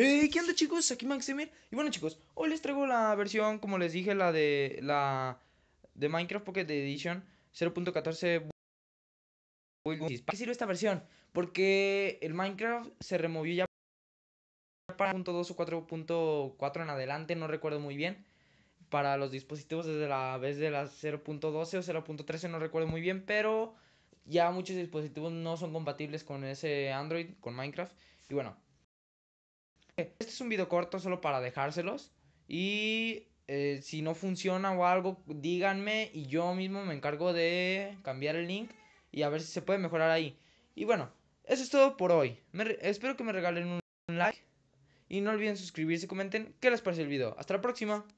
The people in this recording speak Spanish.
Hey, ¿qué onda chicos? Aquí Maximir. Y bueno chicos, hoy les traigo la versión, como les dije, la de la de Minecraft Pocket Edition 0.14. ¿Para qué sirve esta versión? Porque el Minecraft se removió ya para 0.2 o 4.4 en adelante, no recuerdo muy bien. Para los dispositivos desde la vez de la 0.12 o 0.13, no recuerdo muy bien, pero ya muchos dispositivos no son compatibles con ese Android, con Minecraft. Y bueno, este es un video corto solo para dejárselos. Y eh, si no funciona o algo, díganme y yo mismo me encargo de cambiar el link y a ver si se puede mejorar ahí. Y bueno, eso es todo por hoy. espero que me regalen un like y no olviden suscribirse y comenten qué les pareció el video. Hasta la próxima.